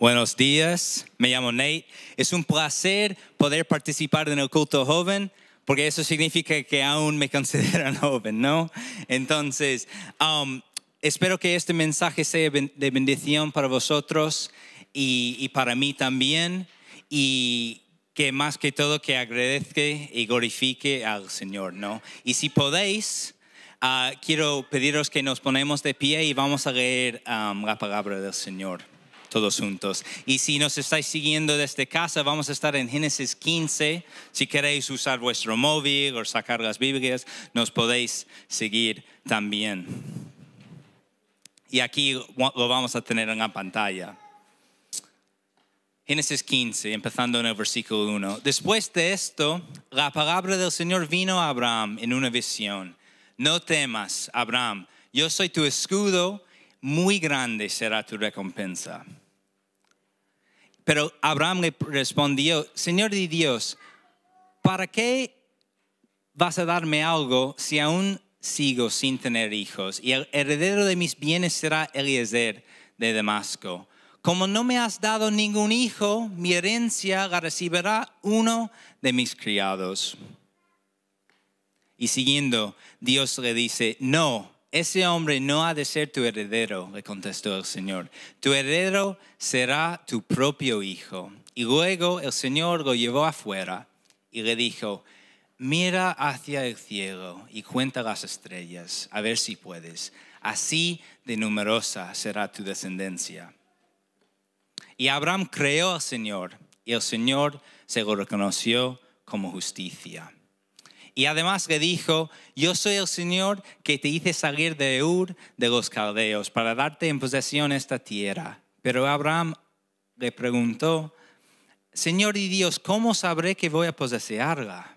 Buenos días, me llamo Nate. Es un placer poder participar en el culto joven, porque eso significa que aún me consideran joven, ¿no? Entonces, um, espero que este mensaje sea de bendición para vosotros y, para mí también, y que más que todo que agradezca y glorifique al Señor, ¿no? Y si podéis... Ah, quiero pediros que nos ponemos de pie y vamos a leer um, la palabra del Señor todos juntos. Y si nos estáis siguiendo desde casa, vamos a estar en Génesis 15. Si queréis usar vuestro móvil o sacar las Biblias, nos podéis seguir también. Y aquí lo vamos a tener en la pantalla. Génesis 15, empezando en el versículo 1. Después de esto, la palabra del Señor vino a Abraham en una visión. No temas, Abraham, yo soy tu escudo, muy grande será tu recompensa. Pero Abraham le respondió, Señor de Dios, ¿para qué vas a darme algo si aún sigo sin tener hijos? Y el heredero de mis bienes será Eliezer de Damasco. Como no me has dado ningún hijo, mi herencia la recibirá uno de mis criados. Y siguiendo, Dios le dice, no, ese hombre no ha de ser tu heredero, le contestó el Señor. Tu heredero será tu propio hijo. Y luego el Señor lo llevó afuera y le dijo, mira hacia el cielo y cuenta las estrellas, a ver si puedes. Así de numerosa será tu descendencia. Y Abraham creó al Señor y el Señor se lo reconoció como justicia. Y además le dijo, yo soy el Señor que te hice salir de Ur de los Caldeos para darte en posesión esta tierra. Pero Abraham le preguntó, Señor y Dios, ¿cómo sabré que voy a poseerla?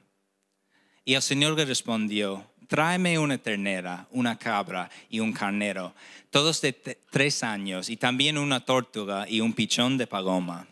Y el Señor le respondió, tráeme una ternera, una cabra y un carnero, todos de tres años, y también una tortuga y un pichón de paloma.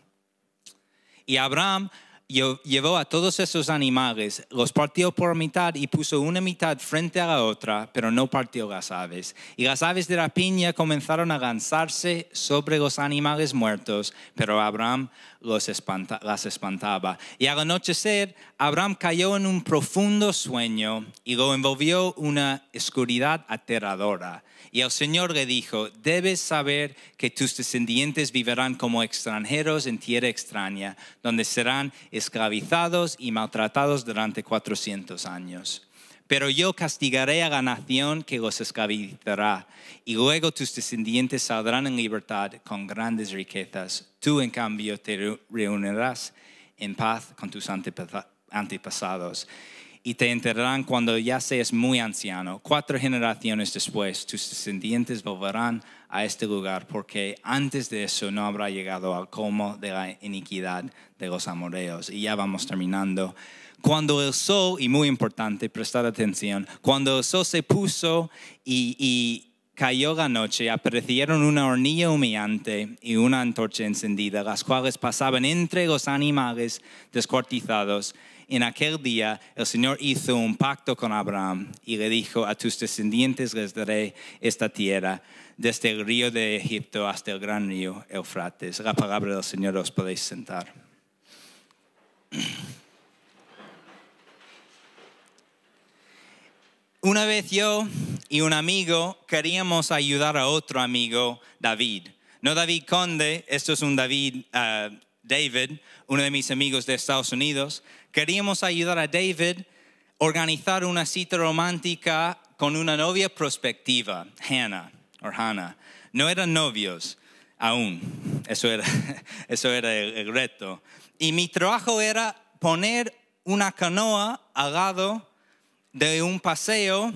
Y Abraham llevó a todos esos animales, los partió por mitad y puso una mitad frente a la otra, pero no partió las aves. Y las aves de la piña comenzaron a lanzarse sobre los animales muertos, pero Abraham las espantaba. Y al anochecer, Abraham cayó en un profundo sueño y lo envolvió una oscuridad aterradora. Y el Señor le dijo, debes saber que tus descendientes vivirán como extranjeros en tierra extraña, donde serán esclavizados y maltratados durante 400 años pero yo castigaré a la nación que los esclavizará y luego tus descendientes saldrán en libertad con grandes riquezas. Tú, en cambio, te reunirás en paz con tus antepasados, y te enterrarán cuando ya seas muy anciano. Cuatro generaciones después, tus descendientes volverán a este lugar, porque antes de eso no habrá llegado al colmo de la iniquidad de los amoreos. Y ya vamos terminando. Cuando el sol, y muy importante, prestar atención, cuando el sol se puso y, y cayó la noche, aparecieron una hornilla humeante y una antorcha encendida, las cuales pasaban entre los animales descuartizados. En aquel día el Señor hizo un pacto con Abraham y le dijo, a tus descendientes les daré esta tierra, desde el río de Egipto hasta el gran río Eufrates. La palabra del Señor os podéis sentar. Una vez yo y un amigo queríamos ayudar a otro amigo, David. No David Conde, esto es un David, ah, David, uno de mis amigos de Estados Unidos. Queríamos ayudar a David a organizar una cita romántica con una novia prospectiva, Hannah, o No eran novios aún, eso era, eso era el reto. Y mi trabajo era poner una canoa al lado de un paseo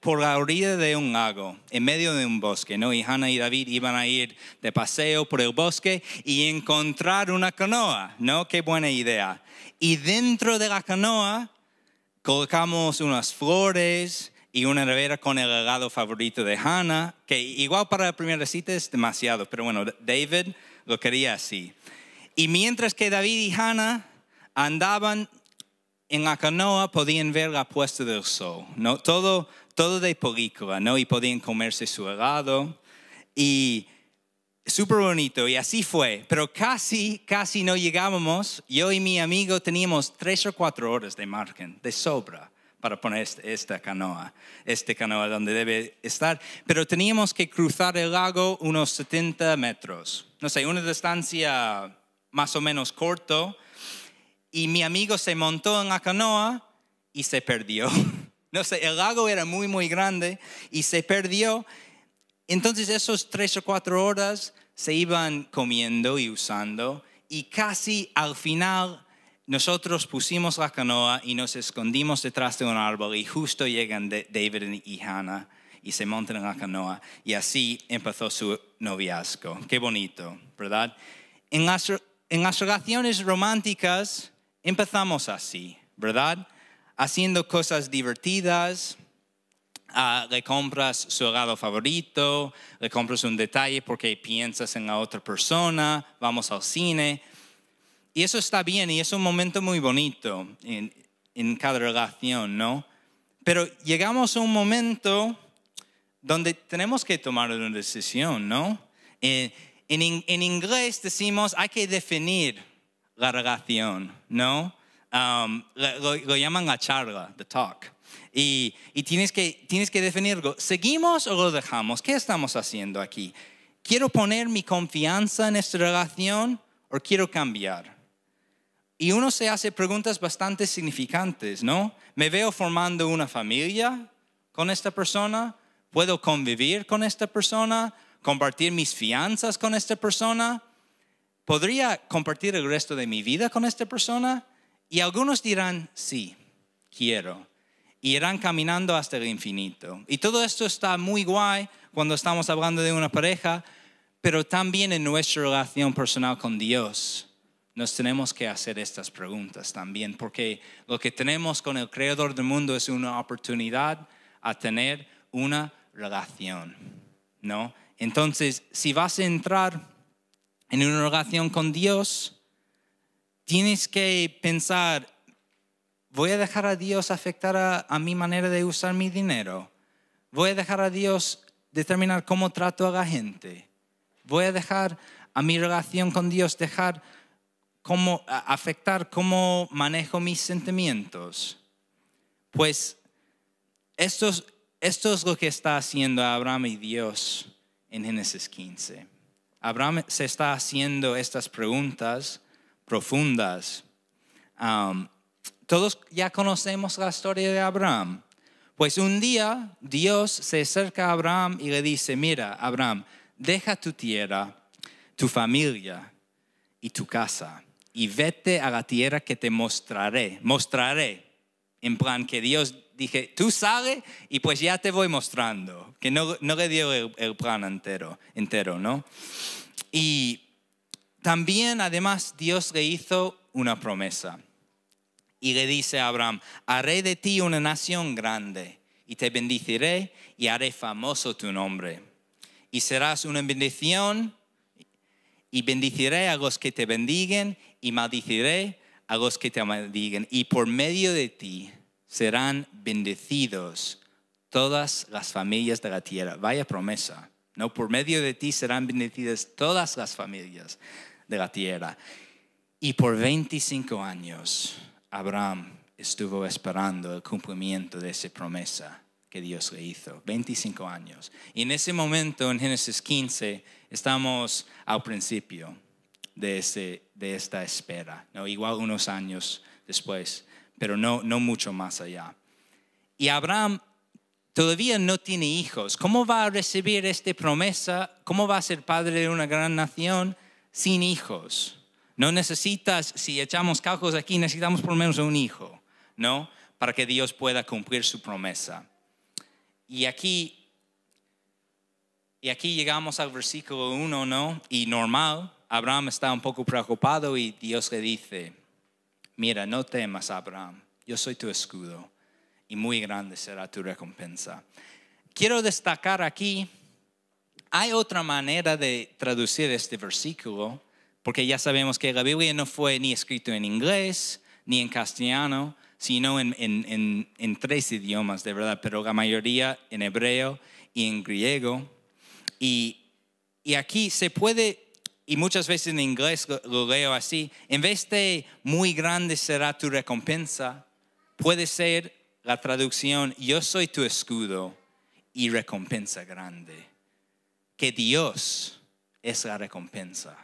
por la orilla de un lago, en medio de un bosque, ¿no? Y Hannah y David iban a ir de paseo por el bosque y encontrar una canoa, ¿no? Qué buena idea. Y dentro de la canoa colocamos unas flores y una nevera con el helado favorito de Hannah, que igual para la primera cita es demasiado, pero bueno, David lo quería así. Y mientras que David y Hannah andaban en la canoa podían ver la puesta del sol, ¿no? todo, todo de película, ¿no? y podían comerse su helado. Y súper bonito, y así fue. Pero casi, casi no llegábamos. Yo y mi amigo teníamos tres o cuatro horas de margen, de sobra para poner este, esta canoa, este canoa donde debe estar. Pero teníamos que cruzar el lago unos 70 metros. No sé, una distancia más o menos corto, y mi amigo se montó en la canoa y se perdió. No sé, el lago era muy, muy grande y se perdió. Entonces esos tres o cuatro horas se iban comiendo y usando y casi al final nosotros pusimos la canoa y nos escondimos detrás de un árbol y justo llegan David y Hannah y se montan en la canoa y así empezó su noviazgo. Qué bonito, ¿verdad? En las, en las relaciones románticas empezamos así, ¿verdad? Haciendo cosas divertidas, ah, le compras su helado favorito, le compras un detalle porque piensas en la otra persona, vamos al cine. Y eso está bien y es un momento muy bonito en, en cada relación, ¿no? Pero llegamos a un momento donde tenemos que tomar una decisión, ¿no? Eh, en, en, en inglés decimos hay que definir relación, ¿no? lo, llaman la charla, the talk. Y, tienes, que, tienes que definirlo. ¿Seguimos o lo dejamos? ¿Qué estamos haciendo aquí? ¿Quiero poner mi confianza en esta relación o quiero cambiar? Y uno se hace preguntas bastante significantes, ¿no? ¿Me veo formando una familia con esta persona? ¿Puedo convivir con esta persona? ¿Compartir mis fianzas con esta persona? ¿podría compartir el resto de mi vida con esta persona? Y algunos dirán, sí, quiero. Y irán caminando hasta el infinito. Y todo esto está muy guay cuando estamos hablando de una pareja, pero también en nuestra relación personal con Dios nos tenemos que hacer estas preguntas también, porque lo que tenemos con el Creador del mundo es una oportunidad a tener una relación, ¿no? Entonces, si vas a entrar en una relación con Dios, tienes que pensar, voy a dejar a Dios afectar a, mi manera de usar mi dinero. Voy a dejar a Dios determinar cómo trato a la gente. Voy a dejar a mi relación con Dios dejar cómo afectar cómo manejo mis sentimientos. Pues esto esto es lo que está haciendo Abraham y Dios en Génesis 15. Abraham se está haciendo estas preguntas profundas. todos ya conocemos la historia de Abraham. Pues un día Dios se acerca a Abraham y le dice, mira, Abraham, deja tu tierra, tu familia y tu casa y vete a la tierra que te mostraré. Mostraré, en plan que Dios dije, tú sale y pues ya te voy mostrando, que no, no le dio el, plan entero, entero, ¿no? Y también además Dios le hizo una promesa y le dice a Abraham, haré de ti una nación grande y te bendiciré y haré famoso tu nombre y serás una bendición y bendiciré a los que te bendiguen y maldiciré a los que te maldigan y por medio de ti serán bendecidos todas las familias de la tierra. Vaya promesa. No por medio de ti serán bendecidas todas las familias de la tierra. Y por 25 años Abraham estuvo esperando el cumplimiento de esa promesa que Dios le hizo. 25 años. Y en ese momento, en Génesis 15, estamos al principio de, de esta espera. ¿no? Igual unos años después, pero no, no mucho más allá y Abraham todavía no tiene hijos. ¿Cómo va a recibir esta promesa? ¿Cómo va a ser padre de una gran nación sin hijos? No necesitas, si echamos cajos aquí, necesitamos por lo menos un hijo, ¿no? Para que Dios pueda cumplir su promesa. Y aquí, y aquí llegamos al versículo 1, ¿no? Y normal, Abraham está un poco preocupado y Dios le dice, mira, no temas, Abraham, yo soy tu escudo y muy grande será tu recompensa. Quiero destacar aquí, hay otra manera de traducir este versículo, porque ya sabemos que la Biblia no fue ni escrito en inglés ni en castellano, sino en, tres idiomas, de verdad, pero la mayoría en hebreo y en griego. Y, aquí se puede y muchas veces en inglés lo, lo, leo así, en vez de muy grande será tu recompensa, puede ser la traducción, yo soy tu escudo y recompensa grande. Que Dios es la recompensa,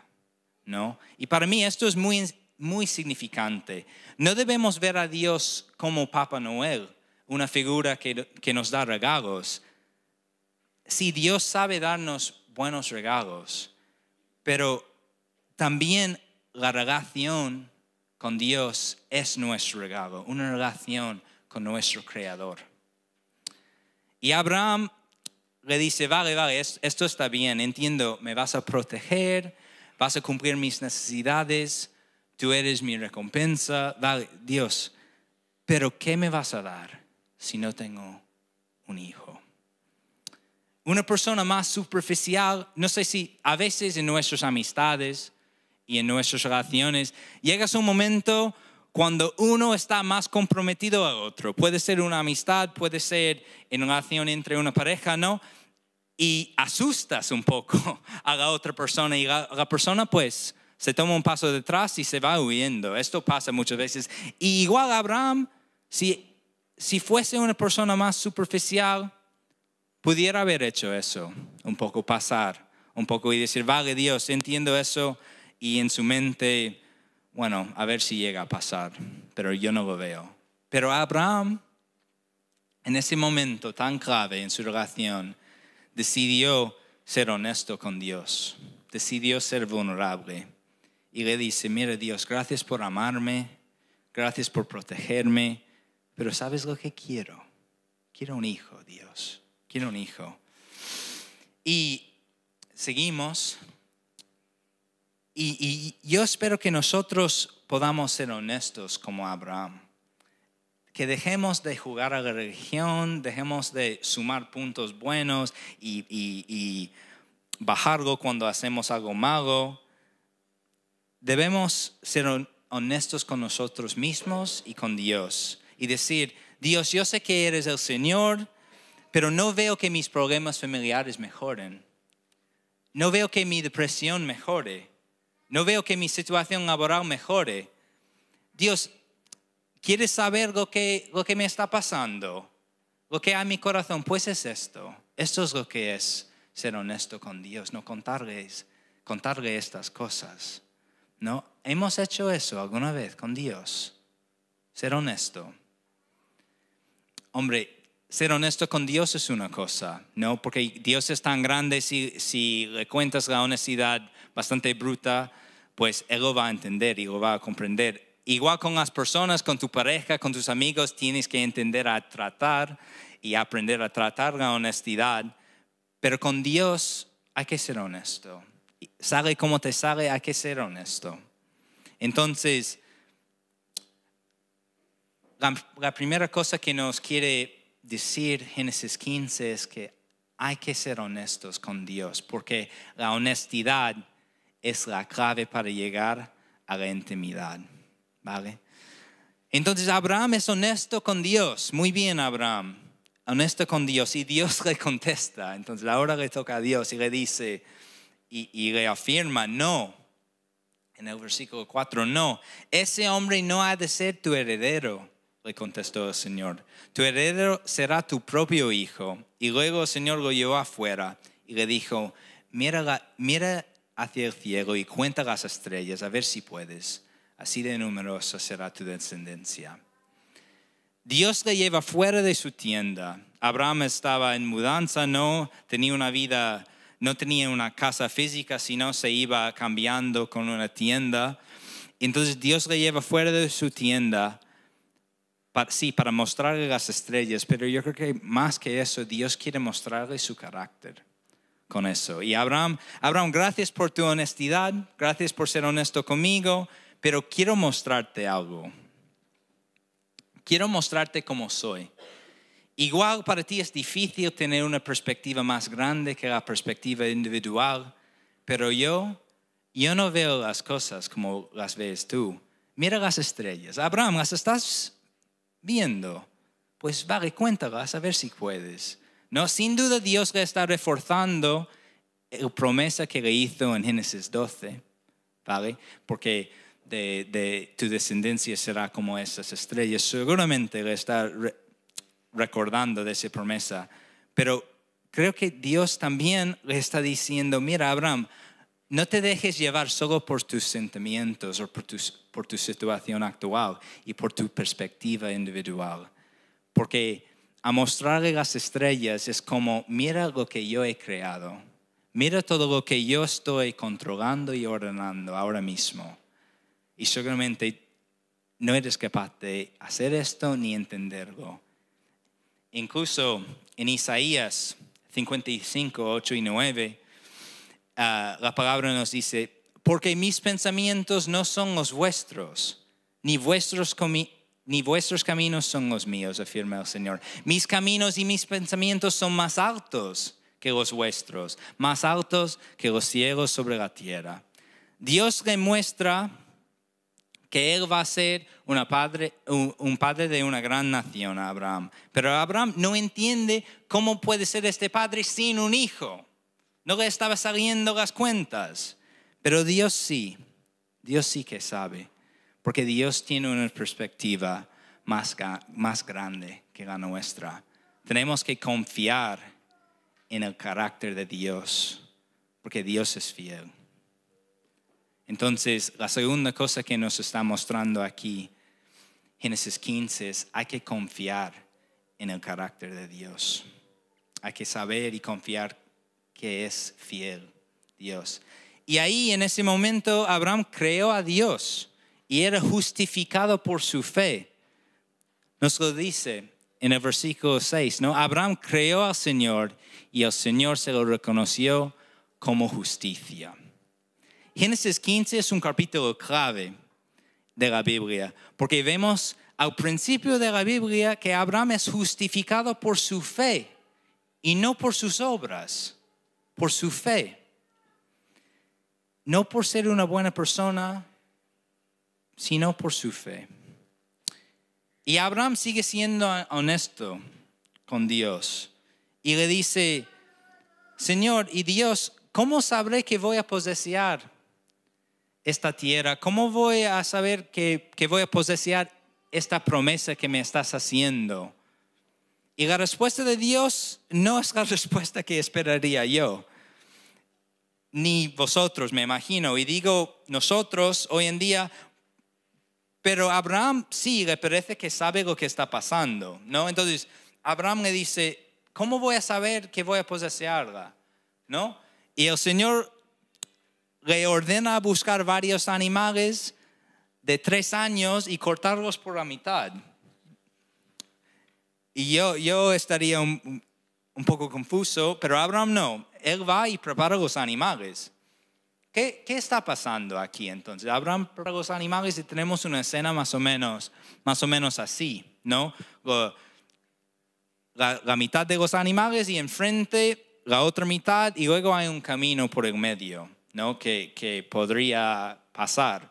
¿no? Y para mí esto es muy, significante. No debemos ver a Dios como Papa Noel, una figura que, nos da regalos. Si sí, Dios sabe darnos buenos regalos, pero también la relación con Dios es nuestro regalo, una relación con nuestro Creador. Y Abraham le dice, vale, vale, esto está bien, entiendo, me vas a proteger, vas a cumplir mis necesidades, tú eres mi recompensa, vale, Dios, pero ¿qué me vas a dar si no tengo un hijo? Una persona más superficial, no sé si a veces en nuestras amistades y en nuestras relaciones, llegas a un momento cuando uno está más comprometido a otro. Puede ser una amistad, puede ser en relación entre una pareja, ¿no? Y asustas un poco a la otra persona y la, la persona pues se toma un paso detrás y se va huyendo. Esto pasa muchas veces. Y igual Abraham, si, si fuese una persona más superficial, pudiera haber hecho eso, un poco pasar, un poco y decir, vale Dios, entiendo eso, y en su mente bueno, a ver si llega a pasar, pero yo no lo veo. Pero Abraham, en ese momento tan clave en su relación, decidió ser honesto con Dios, decidió ser vulnerable y le dice, mira Dios, gracias por amarme, gracias por protegerme, pero ¿sabes lo que quiero? Quiero un hijo, Dios, quiero un hijo. Y seguimos y, yo espero que nosotros podamos ser honestos como Abraham. Que dejemos de jugar a la religión, dejemos de sumar puntos buenos y, y bajarlo cuando hacemos algo malo. Debemos ser honestos con nosotros mismos y con Dios. Y decir, Dios, yo sé que eres el Señor, pero no veo que mis problemas familiares mejoren. No veo que mi depresión mejore no veo que mi situación laboral mejore. Dios, ¿quieres saber lo que, me está pasando? Lo que hay en mi corazón, pues es esto. Esto es lo que es ser honesto con Dios, no contarle estas cosas. ¿No? ¿Hemos hecho eso alguna vez con Dios? Ser honesto. Hombre, ser honesto con Dios es una cosa, ¿no? Porque Dios es tan grande si, si le cuentas la honestidad bastante bruta, pues él lo va a entender y lo va a comprender. Igual con las personas, con tu pareja, con tus amigos, tienes que entender a tratar y aprender a tratar la honestidad. Pero con Dios hay que ser honesto. Sale como te sale, hay que ser honesto. Entonces, la, la primera cosa que nos quiere decir Génesis 15 es que hay que ser honestos con Dios, porque la honestidad es la clave para llegar a la intimidad. ¿Vale? Entonces Abraham es honesto con Dios. Muy bien, Abraham. Honesto con Dios. Y Dios le contesta. Entonces ahora le toca a Dios y le dice, y, le afirma, no. En el versículo 4, no. Ese hombre no ha de ser tu heredero, le contestó el Señor. Tu heredero será tu propio hijo. Y luego el Señor lo llevó afuera y le dijo, mira, mira hacia el cielo y cuenta las estrellas, a ver si puedes. Así de numerosa será tu descendencia. Dios le lleva fuera de su tienda. Abraham estaba en mudanza, no tenía una vida, no tenía una casa física, sino se iba cambiando con una tienda. Entonces Dios le lleva fuera de su tienda, para, sí, para mostrarle las estrellas, pero yo creo que más que eso, Dios quiere mostrarle su carácter con eso. Y Abraham, Abraham, gracias por tu honestidad, gracias por ser honesto conmigo, pero quiero mostrarte algo. Quiero mostrarte cómo soy. Igual para ti es difícil tener una perspectiva más grande que la perspectiva individual, pero yo, yo no veo las cosas como las ves tú. Mira las estrellas. Abraham, las estás viendo. Pues vale, cuéntalas a ver si puedes. No, sin duda Dios le está reforzando la promesa que le hizo en Génesis 12, ¿vale? Porque de, tu descendencia será como esas estrellas. Seguramente le está recordando de esa promesa. Pero creo que Dios también le está diciendo, mira, Abraham, no te dejes llevar solo por tus sentimientos o por tu, por tu situación actual y por tu perspectiva individual, porque a mostrarle las estrellas es como, mira lo que yo he creado, mira todo lo que yo estoy controlando y ordenando ahora mismo. Y seguramente no eres capaz de hacer esto ni entenderlo. Incluso en Isaías 55, 8 y 9, ah, la palabra nos dice, porque mis pensamientos no son los vuestros, ni vuestros comi ni vuestros caminos son los míos, afirma el Señor. Mis caminos y mis pensamientos son más altos que los vuestros, más altos que los cielos sobre la tierra. Dios le muestra que Él va a ser padre, un padre de una gran nación Abraham. Pero Abraham no entiende cómo puede ser este padre sin un hijo. No le estaba saliendo las cuentas. Pero Dios sí, Dios sí que sabe porque Dios tiene una perspectiva más, grande que la nuestra. Tenemos que confiar en el carácter de Dios, porque Dios es fiel. Entonces, la segunda cosa que nos está mostrando aquí, Génesis 15, es hay que confiar en el carácter de Dios. Hay que saber y confiar que es fiel Dios. Y ahí, en ese momento, Abraham creó a Dios y era justificado por su fe. Nos lo dice en el versículo 6, ¿no? Abraham creó al Señor y el Señor se lo reconoció como justicia. Génesis 15 es un capítulo clave de la Biblia, porque vemos al principio de la Biblia que Abraham es justificado por su fe y no por sus obras, por su fe. No por ser una buena persona, sino por su fe. Y Abraham sigue siendo honesto con Dios y le dice, Señor y Dios, ¿cómo sabré que voy a poseer... esta tierra? ¿Cómo voy a saber que, voy a poseer... esta promesa que me estás haciendo? Y la respuesta de Dios no es la respuesta que esperaría yo, ni vosotros, me imagino. Y digo nosotros hoy en día pero Abraham sí le parece este que sabe lo que está pasando, ¿no? Entonces, Abraham le dice, ¿cómo voy a saber que voy a poseerla? ¿No? Y el Señor le ordena buscar varios animales de tres años y cortarlos por la mitad. Y yo, estaría un, un poco confuso, pero Abraham no. Él va y prepara los animales. ¿Qué, está pasando aquí entonces? Habrán los animales y tenemos una escena más o menos, más o menos así, ¿no? La, mitad de los animales y enfrente la otra mitad y luego hay un camino por el medio, ¿no? Que, podría pasar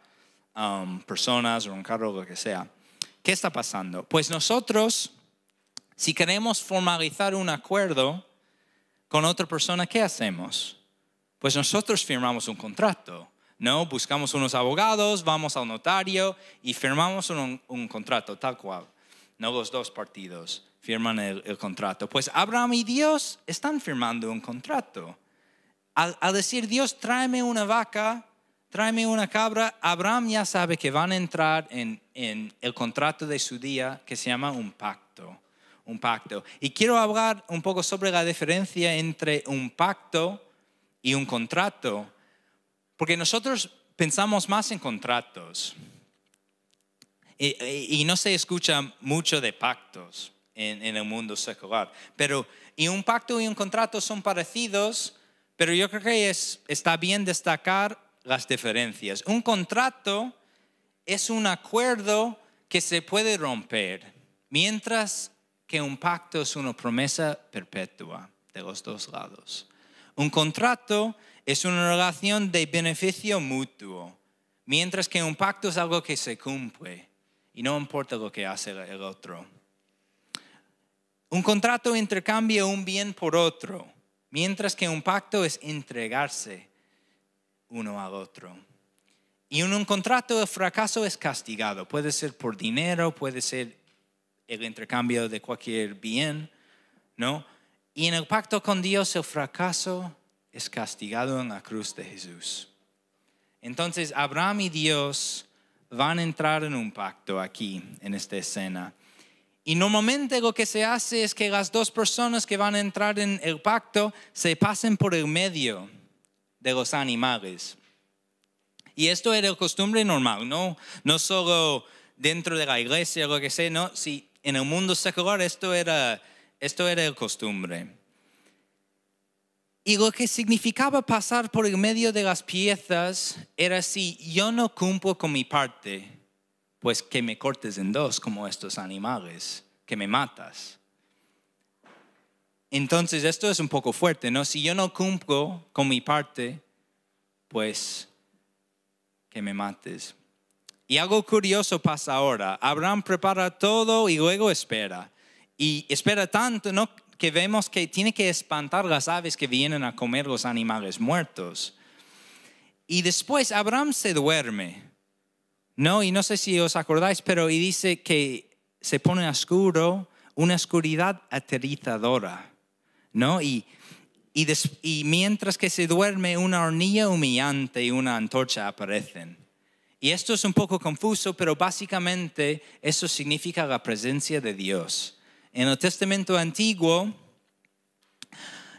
um, personas o un carro, lo que sea. ¿Qué está pasando? Pues nosotros, si queremos formalizar un acuerdo con otra persona, ¿qué hacemos? Pues nosotros firmamos un contrato, ¿no? Buscamos unos abogados, vamos al notario y firmamos un, contrato, tal cual. No los dos partidos firman el, contrato. Pues Abraham y Dios están firmando un contrato. Al, decir Dios, tráeme una vaca, tráeme una cabra, Abraham ya sabe que van a entrar en, en el contrato de su día que se llama un pacto. Un pacto. Y quiero hablar un poco sobre la diferencia entre un pacto y un contrato, porque nosotros pensamos más en contratos y, no se escucha mucho de pactos en, el mundo secular, pero y un pacto y un contrato son parecidos, pero yo creo que está bien destacar las diferencias. Un contrato es un acuerdo que se puede romper, mientras que un pacto es una promesa perpetua de los dos lados. Un contrato es una relación de beneficio mutuo, mientras que un pacto es algo que se cumple y no importa lo que hace el otro. Un contrato intercambia un bien por otro, mientras que un pacto es entregarse uno al otro. Y en un contrato el fracaso es castigado, puede ser por dinero, puede ser el intercambio de cualquier bien, ¿no? Y en el pacto con Dios el fracaso es castigado en la cruz de Jesús. Entonces Abraham y Dios van a entrar en un pacto aquí, en esta escena. Y normalmente lo que se hace es que las dos personas que van a entrar en el pacto se pasen por el medio de los animales. Y esto era el costumbre normal, ¿no? No solo dentro de la iglesia, o lo que sea, ¿no? Si en el mundo secular esto era esto era el costumbre. Y lo que significaba pasar por el medio de las piezas era si yo no cumplo con mi parte, pues que me cortes en dos como estos animales, que me matas. Entonces, esto es un poco fuerte, ¿no? Si yo no cumplo con mi parte, pues que me mates. Y algo curioso pasa ahora. Abraham prepara todo y luego espera. Y espera tanto, ¿no? Que vemos que tiene que espantar las aves que vienen a comer los animales muertos. Y después Abraham se duerme, ¿no? Y no sé si os acordáis, pero y dice que se pone oscuro, una oscuridad aterrizadora, ¿no? Y, y, y mientras que se duerme, una hornilla humillante y una antorcha aparecen. Y esto es un poco confuso, pero básicamente eso significa la presencia de Dios. En el Testamento Antiguo,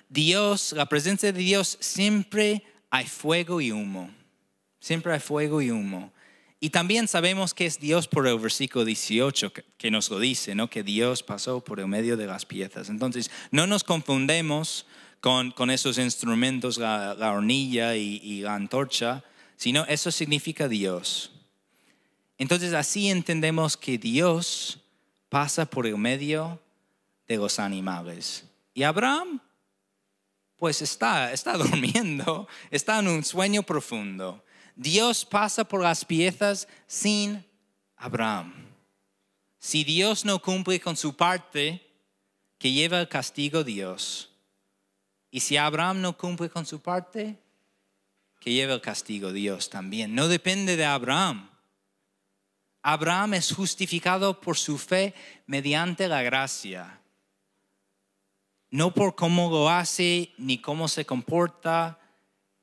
Dios, la presencia de Dios, siempre hay fuego y humo. Siempre hay fuego y humo. Y también sabemos que es Dios por el versículo 18 que nos lo dice, ¿no? que Dios pasó por el medio de las piezas. Entonces, no nos confundemos con, esos instrumentos, la, hornilla y, y, la antorcha, sino eso significa Dios. Entonces, así entendemos que Dios pasa por el medio de los animales. Y Abraham, pues está, está durmiendo, está en un sueño profundo. Dios pasa por las piezas sin Abraham. Si Dios no cumple con su parte, que lleva el castigo Dios. Y si Abraham no cumple con su parte, que lleva el castigo Dios también. No depende de Abraham, Abraham es justificado por su fe mediante la gracia, no por cómo lo hace ni cómo se comporta,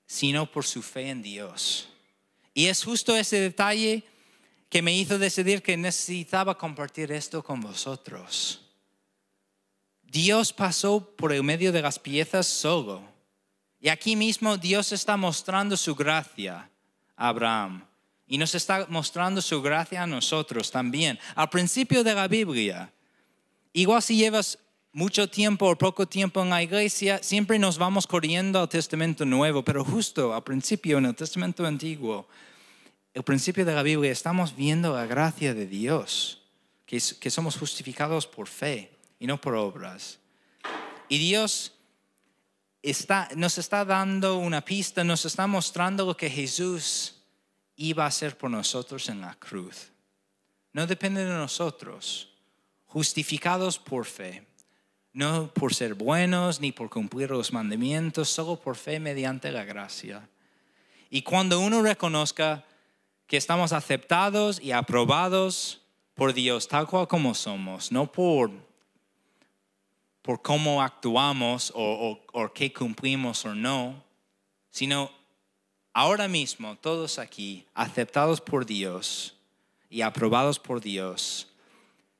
sino por su fe en Dios. Y es justo ese detalle que me hizo decidir que necesitaba compartir esto con vosotros. Dios pasó por el medio de las piezas solo. Y aquí mismo Dios está mostrando su gracia a Abraham y nos está mostrando su gracia a nosotros también. Al principio de la Biblia, igual si llevas mucho tiempo o poco tiempo en la iglesia, siempre nos vamos corriendo al Testamento Nuevo, pero justo al principio, en el Testamento Antiguo, el principio de la Biblia, estamos viendo la gracia de Dios, que, que somos justificados por fe y no por obras. Y Dios está, nos está dando una pista, nos está mostrando lo que Jesús iba a ser por nosotros en la cruz. No depende de nosotros, justificados por fe, no por ser buenos ni por cumplir los mandamientos, solo por fe mediante la gracia. Y cuando uno reconozca que estamos aceptados y aprobados por Dios tal cual como somos, no por, por cómo actuamos o, o, o qué cumplimos o no, sino ahora mismo todos aquí, aceptados por Dios y aprobados por Dios,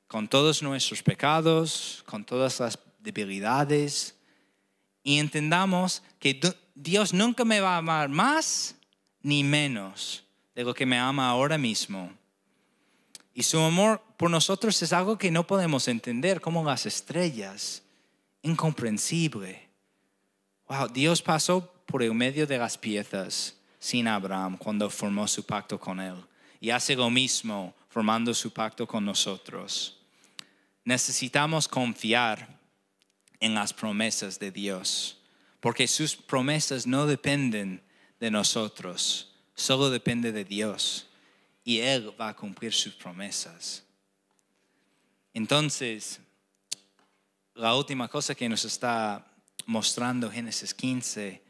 con todos nuestros pecados, con todas las debilidades, y entendamos que Dios nunca me va a amar más ni menos de lo que me ama ahora mismo. Y su amor por nosotros es algo que no podemos entender, como las estrellas, incomprensible. Wow, Dios pasó por el medio de las piezas sin Abraham cuando formó su pacto con él. Y hace lo mismo formando su pacto con nosotros. Necesitamos confiar en las promesas de Dios, porque sus promesas no dependen de nosotros, solo depende de Dios. Y Él va a cumplir sus promesas. Entonces, la última cosa que nos está mostrando Génesis 15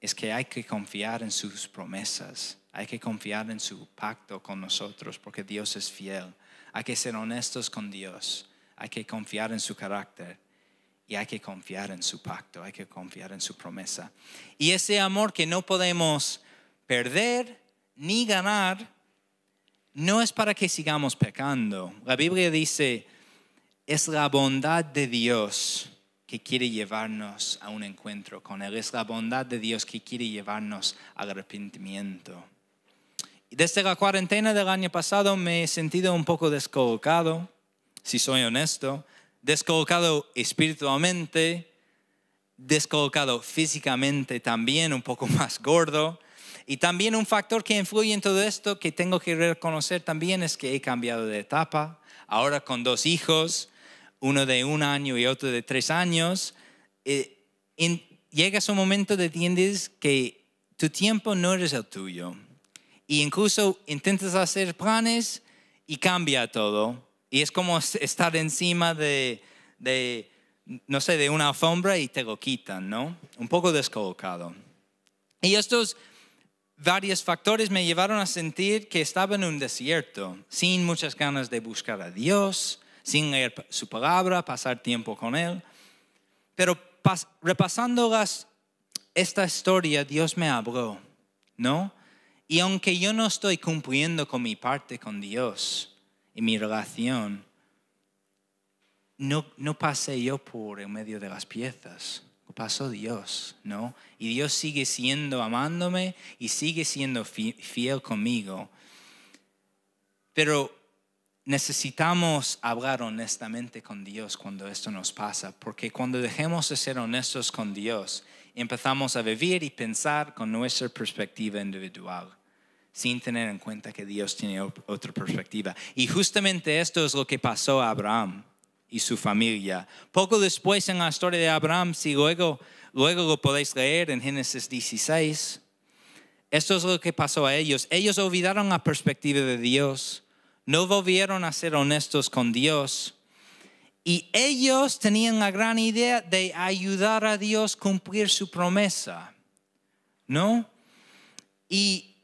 es que hay que confiar en sus promesas, hay que confiar en su pacto con nosotros, porque Dios es fiel. Hay que ser honestos con Dios, hay que confiar en su carácter y hay que confiar en su pacto, hay que confiar en su promesa. Y ese amor que no podemos perder ni ganar, no es para que sigamos pecando. La Biblia dice, es la bondad de Dios que quiere llevarnos a un encuentro con Él, es la bondad de Dios que quiere llevarnos al arrepentimiento. Y desde la cuarentena del año pasado me he sentido un poco descolocado, si soy honesto, descolocado espiritualmente, descolocado físicamente también, un poco más gordo. Y también un factor que influye en todo esto que tengo que reconocer también es que he cambiado de etapa. Ahora con dos hijos, uno de un año y otro de tres años, eh, llegas a un momento de entiendes que tu tiempo no es el tuyo. Y incluso intentas hacer planes y cambia todo. Y es como estar encima de, de no sé, de una alfombra y te lo quitan, ¿no? Un poco descolocado. Y estos varios factores me llevaron a sentir que estaba en un desierto, sin muchas ganas de buscar a Dios, sin leer su palabra, pasar tiempo con Él. Pero repasando esta historia, Dios me habló, ¿no? Y aunque yo no estoy cumpliendo con mi parte con Dios y mi relación, no, no pasé yo por el medio de las piezas pasó Dios, ¿no? Y Dios sigue siendo amándome y sigue siendo fiel conmigo. Pero necesitamos hablar honestamente con Dios cuando esto nos pasa, porque cuando dejemos de ser honestos con Dios, empezamos a vivir y pensar con nuestra perspectiva individual sin tener en cuenta que Dios tiene otra perspectiva. Y justamente esto es lo que pasó a Abraham y su familia. Poco después en la historia de Abraham, si luego, luego lo podéis leer en Génesis 16, esto es lo que pasó a ellos. Ellos olvidaron la perspectiva de Dios no volvieron a ser honestos con Dios. Y ellos tenían la gran idea de ayudar a Dios cumplir su promesa, ¿no? ¿Y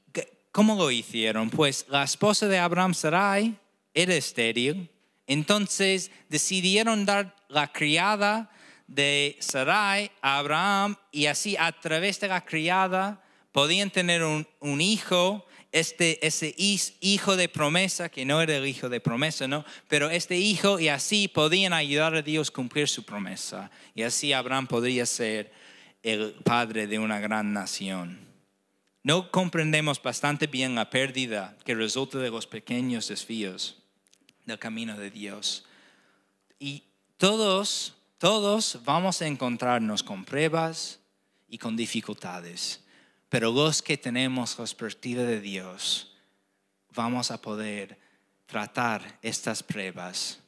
cómo lo hicieron? Pues la esposa de Abraham Sarai era estéril, entonces decidieron dar la criada de Sarai a Abraham y así a través de la criada podían tener un, un hijo este, ese hijo de promesa, que no era el hijo de promesa, ¿no? Pero este hijo y así podían ayudar a Dios cumplir su promesa. Y así Abraham podría ser el padre de una gran nación. No comprendemos bastante bien la pérdida que resulta de los pequeños desvíos del camino de Dios. Y todos, todos vamos a encontrarnos con pruebas y con dificultades pero los que tenemos la perspectiva de Dios, vamos a poder tratar estas pruebas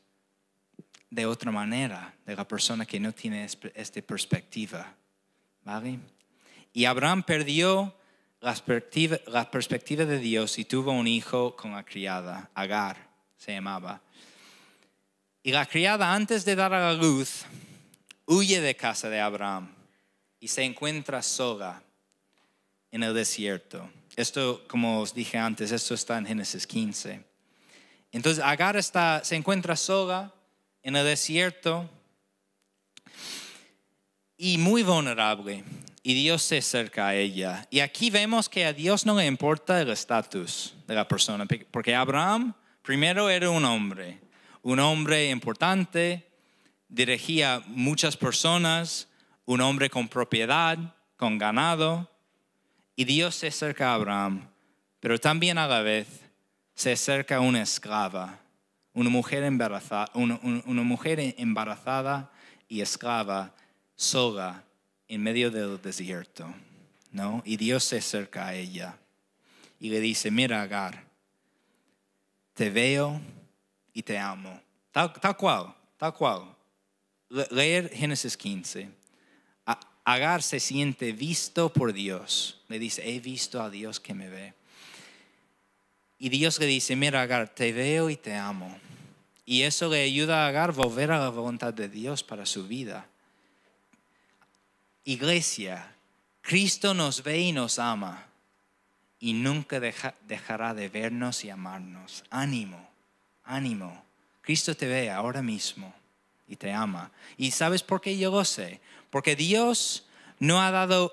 de otra manera de la persona que no tiene esta perspectiva. ¿Vale? Y Abraham perdió la perspectiva, la perspectiva de Dios y tuvo un hijo con la criada, Agar se llamaba. Y la criada antes de dar a la luz, huye de casa de Abraham y se encuentra sola en el desierto. Esto, como os dije antes, esto está en Génesis 15. Entonces Agar está, se encuentra sola en el desierto y muy vulnerable. Y Dios se acerca a ella. Y aquí vemos que a Dios no le importa el estatus de la persona, porque Abraham primero era un hombre, un hombre importante, dirigía muchas personas, un hombre con propiedad, con ganado, y Dios se acerca a Abraham, pero también a la vez se acerca una esclava, una mujer embarazada, una, mujer embarazada y esclava sola en medio del desierto, ¿no? Y Dios se acerca a ella y le dice, mira Agar, te veo y te amo. Tal, cual, tal cual. leer Génesis 15. Agar se siente visto por Dios. Le dice, he visto a Dios que me ve. Y Dios le dice, mira Agar, te veo y te amo. Y eso le ayuda a Agar volver a la voluntad de Dios para su vida. Iglesia, Cristo nos ve y nos ama. Y nunca dejará de vernos y amarnos. Ánimo, ánimo. Cristo te ve ahora mismo y te ama. ¿Y sabes por qué yo lo sé? Porque Dios no ha dado,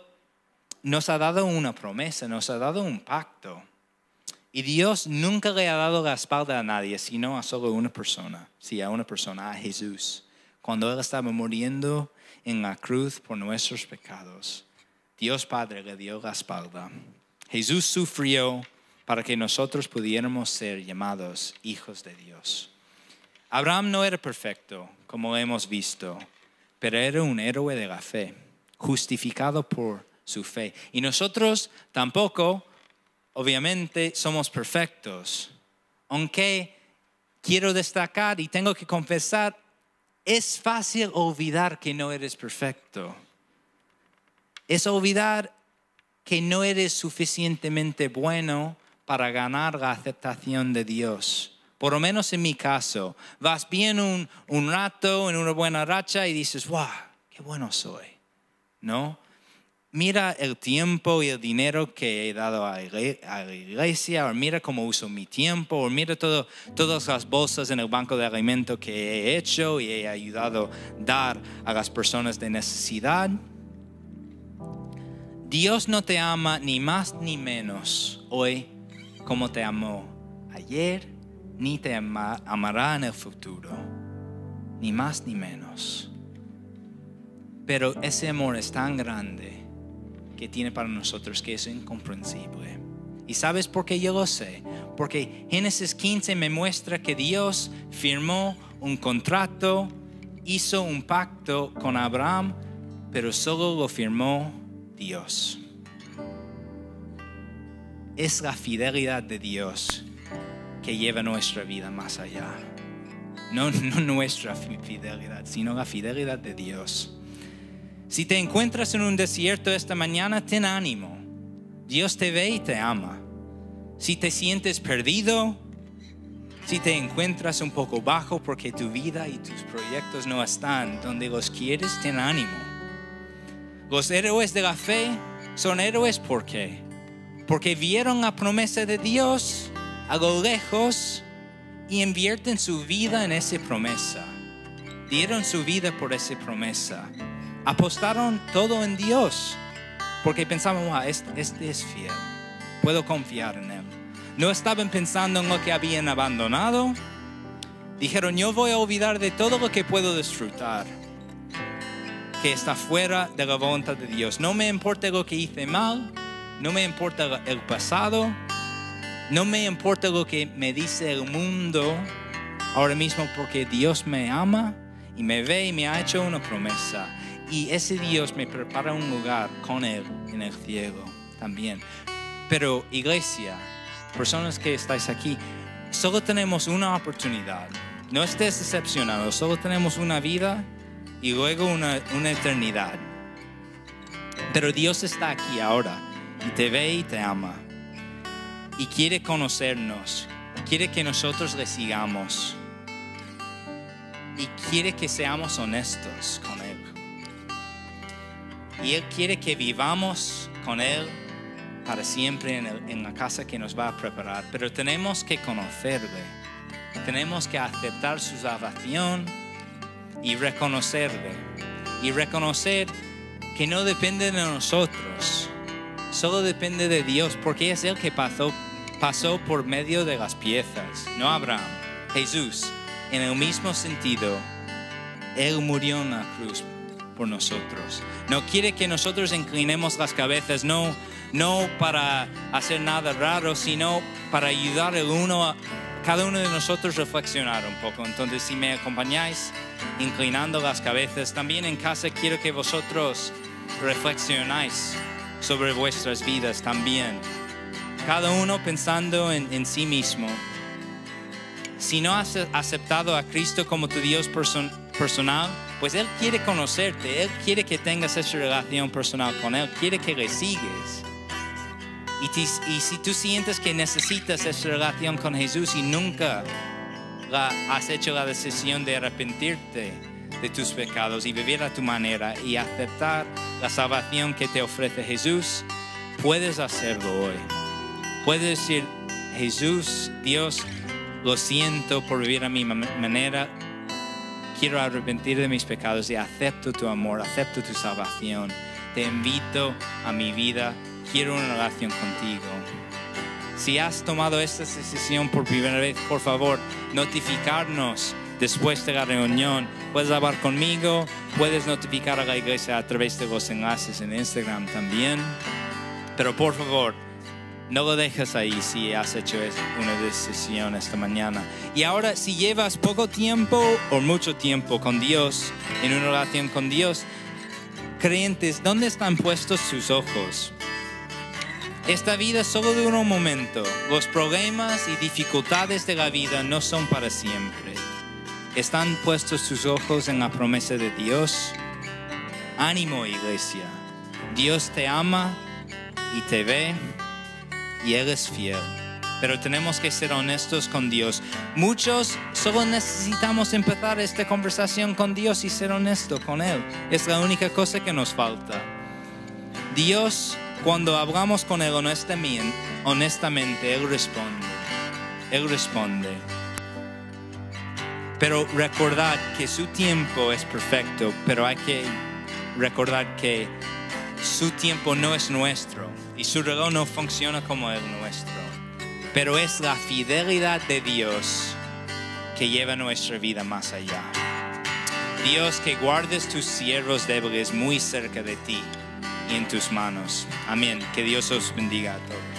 nos ha dado una promesa, nos ha dado un pacto. Y Dios nunca le ha dado la espalda a nadie, sino a solo una persona. Sí, a una persona, a Jesús. Cuando Él estaba muriendo en la cruz por nuestros pecados, Dios Padre le dio la espalda. Jesús sufrió para que nosotros pudiéramos ser llamados hijos de Dios. Abraham no era perfecto, como hemos visto, pero era un héroe de la fe, justificado por su fe. Y nosotros tampoco, obviamente, somos perfectos, aunque quiero destacar y tengo que confesar, es fácil olvidar que no eres perfecto. Es olvidar que no eres suficientemente bueno para ganar la aceptación de Dios por lo menos en mi caso, vas bien un, un rato, en una buena racha y dices, wow, qué bueno soy, ¿no? Mira el tiempo y el dinero que he dado a, la iglesia, o mira cómo uso mi tiempo, o mira todo, todas las bolsas en el banco de alimento que he hecho y he ayudado a dar a las personas de necesidad. Dios no te ama ni más ni menos hoy como te amó ayer, ni te amará en el futuro, ni más ni menos. Pero ese amor es tan grande que tiene para nosotros que es incomprensible. ¿Y sabes por qué yo lo sé? Porque Génesis 15 me muestra que Dios firmó un contrato, hizo un pacto con Abraham, pero solo lo firmó Dios. Es la fidelidad de Dios que lleva nuestra vida más allá. No, no nuestra fidelidad, sino la fidelidad de Dios. Si te encuentras en un desierto esta mañana, ten ánimo. Dios te ve y te ama. Si te sientes perdido, si te encuentras un poco bajo porque tu vida y tus proyectos no están donde los quieres, ten ánimo. Los héroes de la fe son héroes porque porque vieron la promesa de Dios a lejos y invierten su vida en esa promesa. Dieron su vida por esa promesa. Apostaron todo en Dios porque pensaban, este, este es fiel, puedo confiar en Él. No estaban pensando en lo que habían abandonado. Dijeron, yo voy a olvidar de todo lo que puedo disfrutar, que está fuera de la voluntad de Dios. No me importa lo que hice mal, no me importa el pasado, no me importa lo que me dice el mundo ahora mismo porque Dios me ama y me ve y me ha hecho una promesa. Y ese Dios me prepara un lugar con Él en el cielo también. Pero iglesia, personas que estáis aquí, solo tenemos una oportunidad. No estés decepcionado, solo tenemos una vida y luego una, una eternidad. Pero Dios está aquí ahora y te ve y te ama y quiere conocernos, quiere que nosotros le sigamos y quiere que seamos honestos con Él. Y Él quiere que vivamos con Él para siempre en, la casa que nos va a preparar. Pero tenemos que conocerle, tenemos que aceptar su salvación y reconocerle. Y reconocer que no depende de nosotros, solo depende de Dios, porque es Él que pasó pasó por medio de las piezas, no Abraham, Jesús. En el mismo sentido, Él murió en la cruz por nosotros. No quiere que nosotros inclinemos las cabezas, no, no para hacer nada raro, sino para ayudar el uno a, cada uno de nosotros reflexionar un poco. Entonces, si me acompañáis inclinando las cabezas, también en casa quiero que vosotros reflexionáis sobre vuestras vidas también cada uno pensando en, sí mismo. Si no has aceptado a Cristo como tu Dios personal, pues Él quiere conocerte, Él quiere que tengas esa relación personal con Él, quiere que le sigues. Y, si tú sientes que necesitas esa relación con Jesús y nunca has hecho la decisión de arrepentirte de tus pecados y vivir a tu manera y aceptar la salvación que te ofrece Jesús, puedes hacerlo hoy. Puedes decir, Jesús, Dios, lo siento por vivir a mi manera, quiero arrepentir de mis pecados y acepto tu amor, acepto tu salvación, te invito a mi vida, quiero una relación contigo. Si has tomado esta decisión por primera vez, por favor, notificarnos después de la reunión. Puedes hablar conmigo, puedes notificar a la iglesia a través de los enlaces en Instagram también. Pero por favor, no lo dejes ahí si has hecho una decisión esta mañana. Y ahora, si llevas poco tiempo o mucho tiempo con Dios, en una relación con Dios, creyentes, ¿dónde están puestos sus ojos? Esta vida es solo de un momento. Los problemas y dificultades de la vida no son para siempre. ¿Están puestos sus ojos en la promesa de Dios? Ánimo, iglesia. Dios te ama y te ve y Él es fiel. Pero tenemos que ser honestos con Dios. Muchos solo necesitamos empezar esta conversación con Dios y ser honesto con Él. Es la única cosa que nos falta. Dios, cuando hablamos con Él honestamente, honestamente Él responde. Él responde. Pero recordad que su tiempo es perfecto, pero hay que recordar que su tiempo no es nuestro y su reloj no funciona como el nuestro, pero es la fidelidad de Dios que lleva nuestra vida más allá. Dios, que guardes tus siervos débiles muy cerca de ti y en tus manos. Amén. Que Dios os bendiga a todos.